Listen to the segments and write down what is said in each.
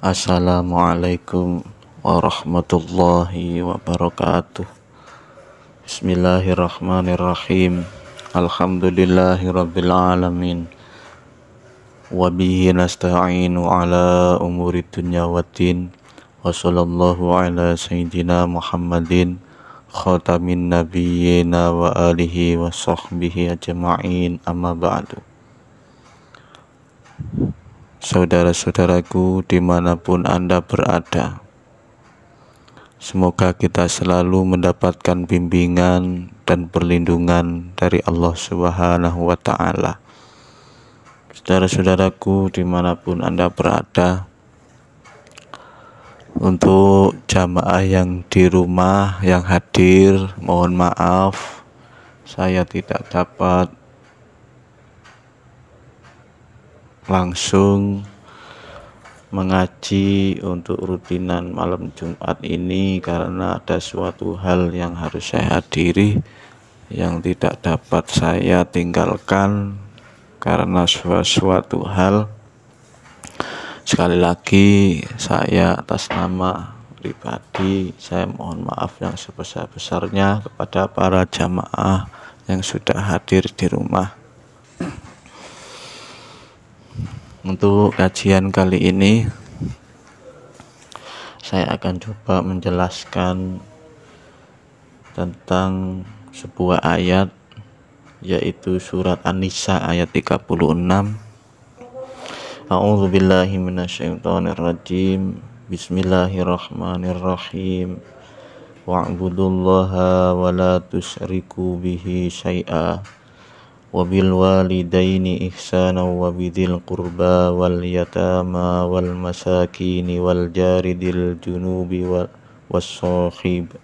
Assalamualaikum warahmatullahi wabarakatuh Bismillahirrahmanirrahim Alhamdulillahi rabbil alamin Wabihi nasta'inu ala umuri dunya watin Wa sallallahu ala sayyidina muhammadin Khotamin nabiyyina wa alihi wa sahbihi ajma'in amma ba'du saudara-saudaraku dimanapun Anda berada. Semoga kita selalu mendapatkan bimbingan dan perlindungan dari Allah Subhanahu wa Ta'ala. Saudara-saudaraku, dimanapun Anda berada, untuk jamaah yang di rumah yang hadir, mohon maaf, saya tidak dapat langsung mengaji untuk rutinan malam Jumat ini karena ada suatu hal yang harus saya hadiri yang tidak dapat saya tinggalkan karena suatu hal sekali lagi saya atas nama pribadi saya mohon maaf yang sebesar-besarnya kepada para jamaah yang sudah hadir di rumah untuk kajian kali ini saya akan coba menjelaskan tentang sebuah ayat yaitu surat An-Nisa ayat 36 A'udzu billahi rajim Bismillahirrahmanirrahim Wa'budullaha wa la tusyriku bihi syai'a wabil walidaini dai wabidil kurba wal yata ma wal masaki ni wal jari dil junubi wal wasohib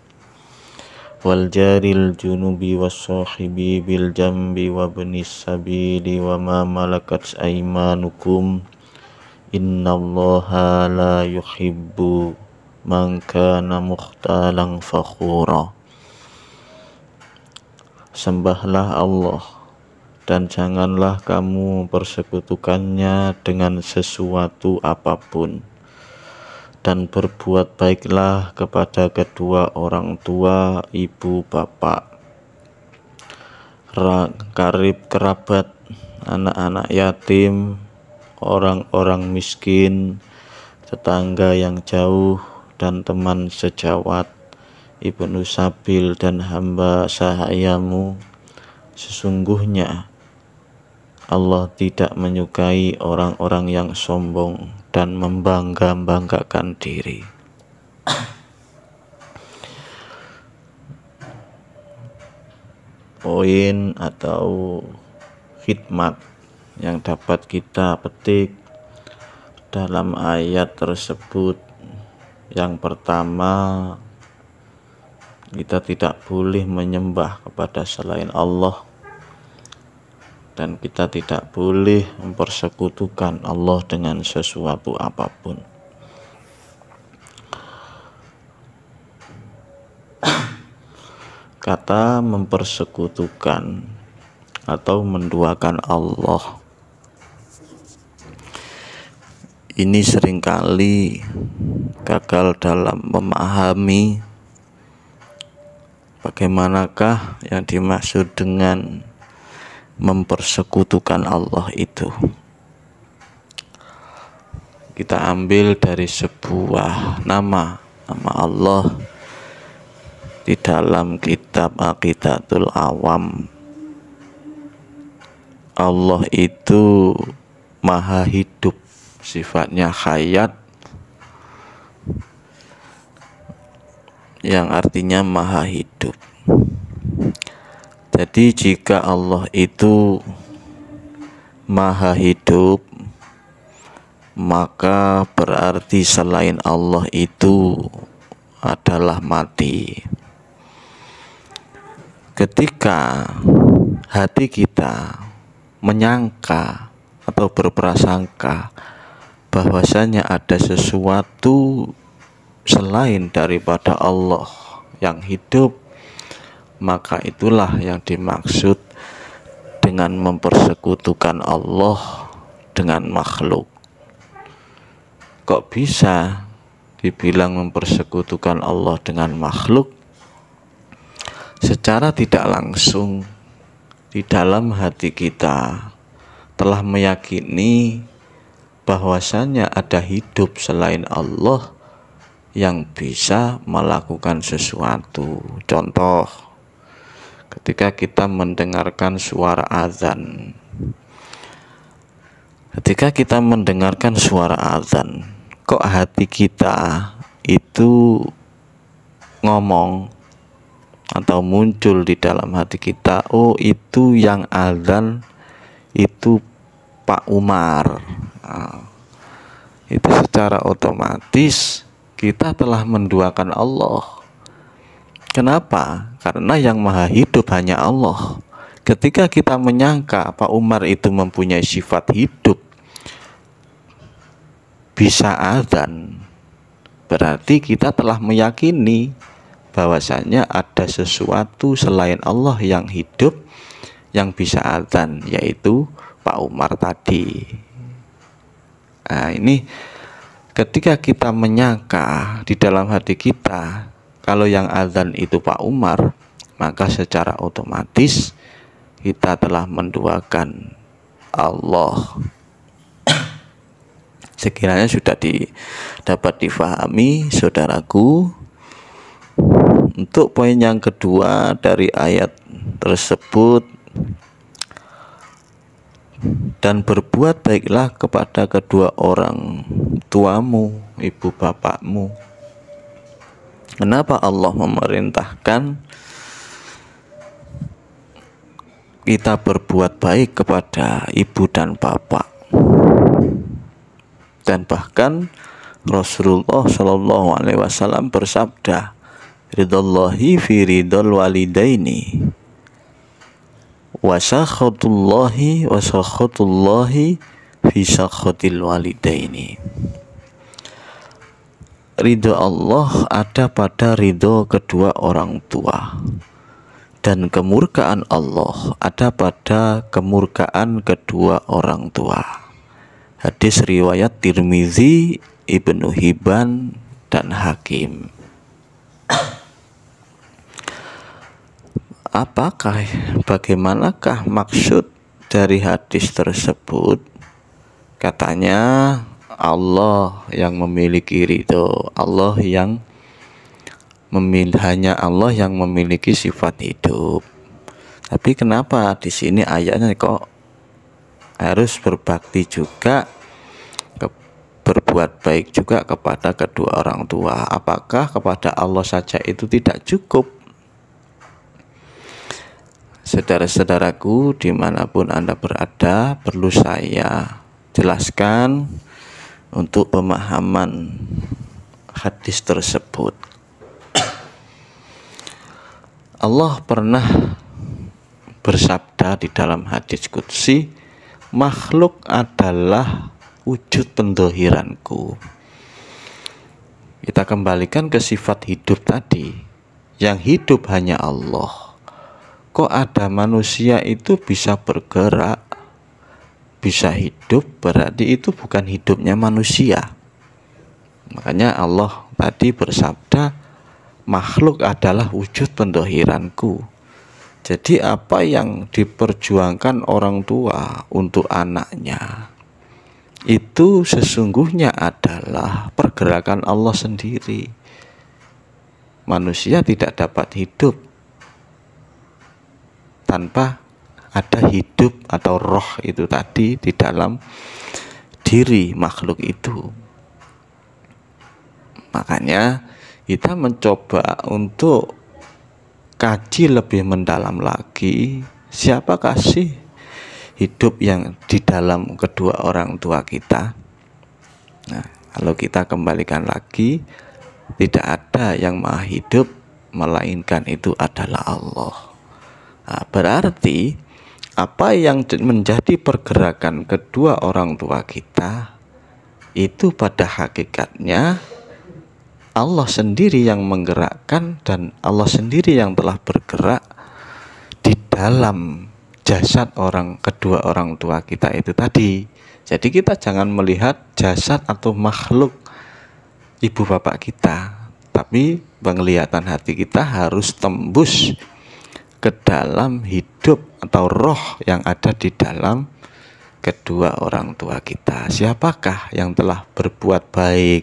wal jariil junubi wasohib bil jambi wabni sabili wama malakat aima inna allah la yuhibbu mangka namuhtalang fakhura sembahlah Allah dan janganlah kamu persekutukannya dengan sesuatu apapun dan berbuat baiklah kepada kedua orang tua ibu bapak karib kerabat anak-anak yatim orang-orang miskin tetangga yang jauh dan teman sejawat Ibnu Sabil dan hamba sahayamu sesungguhnya Allah tidak menyukai orang-orang yang sombong dan membangga-banggakan diri. Poin atau khidmat yang dapat kita petik dalam ayat tersebut yang pertama kita tidak boleh menyembah kepada selain Allah dan kita tidak boleh mempersekutukan Allah dengan sesuatu apapun. Kata mempersekutukan atau menduakan Allah ini seringkali gagal dalam memahami bagaimanakah yang dimaksud dengan mempersekutukan Allah itu kita ambil dari sebuah nama nama Allah di dalam kitab Aqidatul Awam Allah itu maha hidup sifatnya hayat yang artinya maha hidup jadi jika Allah itu maha hidup maka berarti selain Allah itu adalah mati. Ketika hati kita menyangka atau berprasangka bahwasanya ada sesuatu selain daripada Allah yang hidup maka itulah yang dimaksud dengan mempersekutukan Allah dengan makhluk kok bisa dibilang mempersekutukan Allah dengan makhluk secara tidak langsung di dalam hati kita telah meyakini bahwasanya ada hidup selain Allah yang bisa melakukan sesuatu. Contoh, ketika kita mendengarkan suara azan. Ketika kita mendengarkan suara azan, kok hati kita itu ngomong atau muncul di dalam hati kita, oh itu yang azan itu Pak Umar. Ah, itu secara otomatis kita telah menduakan Allah Kenapa? Karena yang maha hidup hanya Allah. Ketika kita menyangka Pak Umar itu mempunyai sifat hidup, bisa azan, berarti kita telah meyakini bahwasanya ada sesuatu selain Allah yang hidup yang bisa azan yaitu Pak Umar tadi. Nah, ini ketika kita menyangka di dalam hati kita kalau yang azan itu Pak Umar, maka secara otomatis kita telah menduakan Allah. Sekiranya sudah di, dapat difahami, saudaraku, untuk poin yang kedua dari ayat tersebut dan berbuat baiklah kepada kedua orang tuamu, ibu bapakmu, Kenapa Allah memerintahkan kita berbuat baik kepada ibu dan bapak? Dan bahkan Rasulullah Shallallahu Alaihi Wasallam bersabda, "Ridhollahi fi ridhol walidaini." wasakhutullahi, wasakhutullahi fi sakhatil walidaini ridho Allah ada pada ridho kedua orang tua dan kemurkaan Allah ada pada kemurkaan kedua orang tua hadis riwayat Tirmizi Ibnu Hibban dan Hakim apakah bagaimanakah maksud dari hadis tersebut katanya Allah yang memiliki ridho Allah yang memilih hanya Allah yang memiliki sifat hidup tapi kenapa di sini ayatnya kok harus berbakti juga berbuat baik juga kepada kedua orang tua apakah kepada Allah saja itu tidak cukup saudara-saudaraku dimanapun anda berada perlu saya jelaskan untuk pemahaman hadis tersebut. Allah pernah bersabda di dalam hadis kudsi, makhluk adalah wujud pendohiranku. Kita kembalikan ke sifat hidup tadi, yang hidup hanya Allah. Kok ada manusia itu bisa bergerak, bisa hidup berarti itu bukan hidupnya manusia makanya Allah tadi bersabda makhluk adalah wujud pendohiranku jadi apa yang diperjuangkan orang tua untuk anaknya itu sesungguhnya adalah pergerakan Allah sendiri manusia tidak dapat hidup tanpa ada hidup atau roh itu tadi di dalam diri makhluk itu. Makanya kita mencoba untuk kaji lebih mendalam lagi siapa kasih hidup yang di dalam kedua orang tua kita. Nah, kalau kita kembalikan lagi tidak ada yang maha hidup melainkan itu adalah Allah. Nah, berarti apa yang menjadi pergerakan kedua orang tua kita itu pada hakikatnya Allah sendiri yang menggerakkan dan Allah sendiri yang telah bergerak di dalam jasad orang kedua orang tua kita itu tadi. Jadi kita jangan melihat jasad atau makhluk ibu bapak kita, tapi penglihatan hati kita harus tembus ke dalam hidup atau roh yang ada di dalam kedua orang tua kita. Siapakah yang telah berbuat baik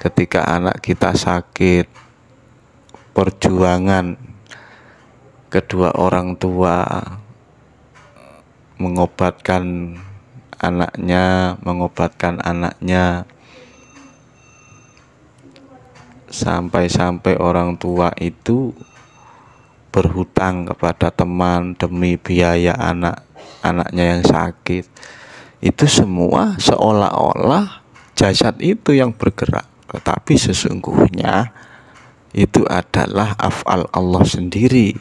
ketika anak kita sakit? Perjuangan kedua orang tua mengobatkan anaknya, mengobatkan anaknya sampai-sampai orang tua itu berhutang kepada teman demi biaya anak anaknya yang sakit itu semua seolah-olah jasad itu yang bergerak tetapi sesungguhnya itu adalah afal Allah sendiri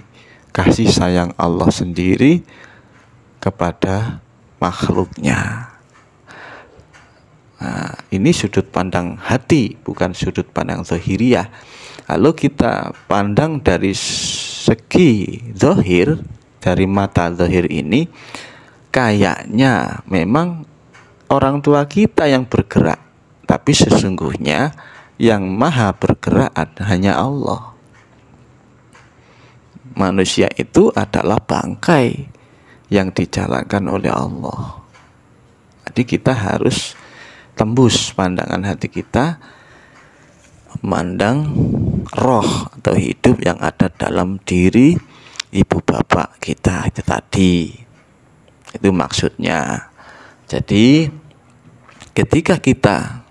kasih sayang Allah sendiri kepada makhluknya nah, ini sudut pandang hati bukan sudut pandang zahiriyah kalau kita pandang dari segi zohir dari mata zohir ini kayaknya memang orang tua kita yang bergerak tapi sesungguhnya yang maha bergerak hanya Allah manusia itu adalah bangkai yang dijalankan oleh Allah jadi kita harus tembus pandangan hati kita memandang roh atau hidup yang ada dalam diri ibu bapak kita itu tadi itu maksudnya jadi ketika kita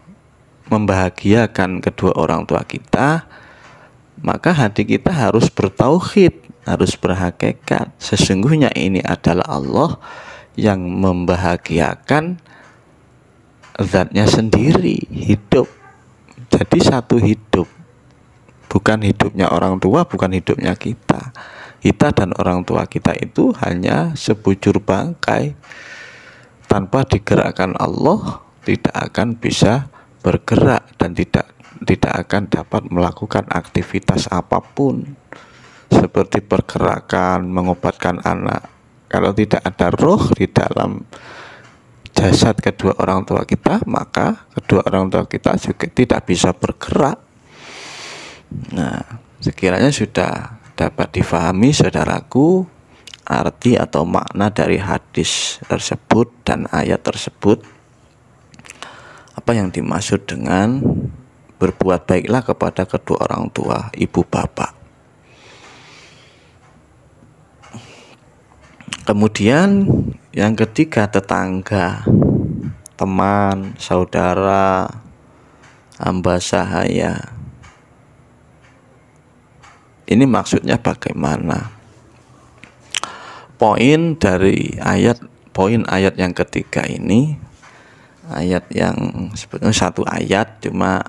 membahagiakan kedua orang tua kita maka hati kita harus bertauhid harus berhakikat sesungguhnya ini adalah Allah yang membahagiakan zatnya sendiri hidup jadi satu hidup bukan hidupnya orang tua, bukan hidupnya kita. Kita dan orang tua kita itu hanya sebujur bangkai tanpa digerakkan Allah tidak akan bisa bergerak dan tidak tidak akan dapat melakukan aktivitas apapun seperti pergerakan, mengobatkan anak. Kalau tidak ada roh di dalam jasad kedua orang tua kita, maka kedua orang tua kita juga tidak bisa bergerak Nah, sekiranya sudah dapat difahami saudaraku arti atau makna dari hadis tersebut dan ayat tersebut apa yang dimaksud dengan berbuat baiklah kepada kedua orang tua ibu bapak kemudian yang ketiga tetangga teman saudara hamba sahaya ini maksudnya bagaimana poin dari ayat poin ayat yang ketiga ini ayat yang sebetulnya satu ayat cuma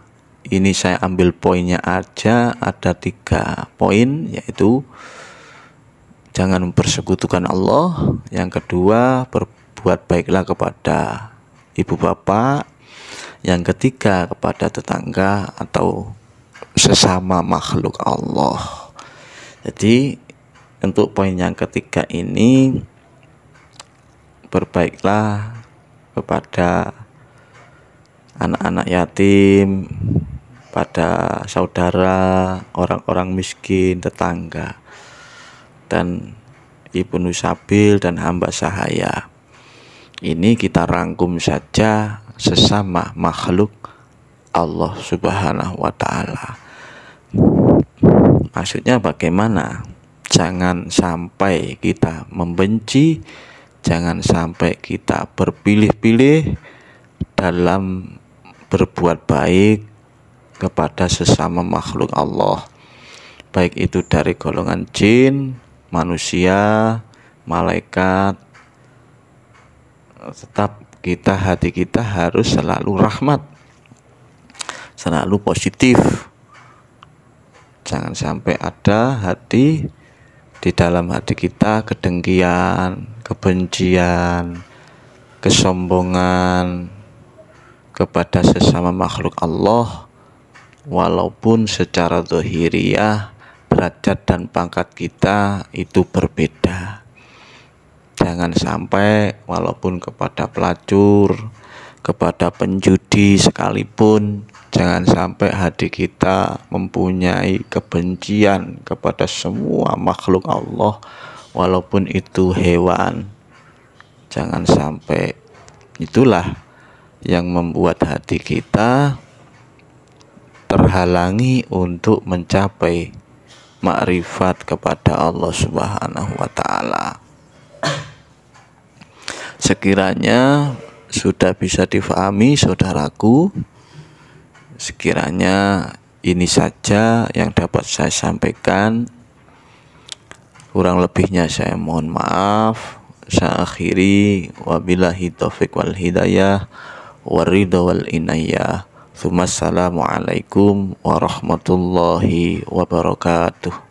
ini saya ambil poinnya aja ada tiga poin yaitu jangan mempersekutukan Allah yang kedua berbuat baiklah kepada ibu bapak yang ketiga kepada tetangga atau sesama makhluk Allah jadi untuk poin yang ketiga ini berbaiklah kepada anak-anak yatim pada saudara orang-orang miskin tetangga dan ibu nusabil dan hamba sahaya ini kita rangkum saja sesama makhluk Allah Subhanahu wa taala. Maksudnya bagaimana? Jangan sampai kita membenci, jangan sampai kita berpilih-pilih dalam berbuat baik kepada sesama makhluk Allah. Baik itu dari golongan jin, manusia, malaikat. Tetap kita hati kita harus selalu rahmat. Selalu positif jangan sampai ada hati di dalam hati kita kedengkian, kebencian, kesombongan kepada sesama makhluk Allah walaupun secara zahiriah derajat dan pangkat kita itu berbeda. Jangan sampai walaupun kepada pelacur, kepada penjudi sekalipun jangan sampai hati kita mempunyai kebencian kepada semua makhluk Allah walaupun itu hewan jangan sampai itulah yang membuat hati kita terhalangi untuk mencapai makrifat kepada Allah Subhanahu wa taala. Sekiranya sudah bisa difahami saudaraku sekiranya ini saja yang dapat saya sampaikan kurang lebihnya saya mohon maaf saya akhiri wabillahi taufiq wal hidayah waridha wal inayah Assalamualaikum warahmatullahi wabarakatuh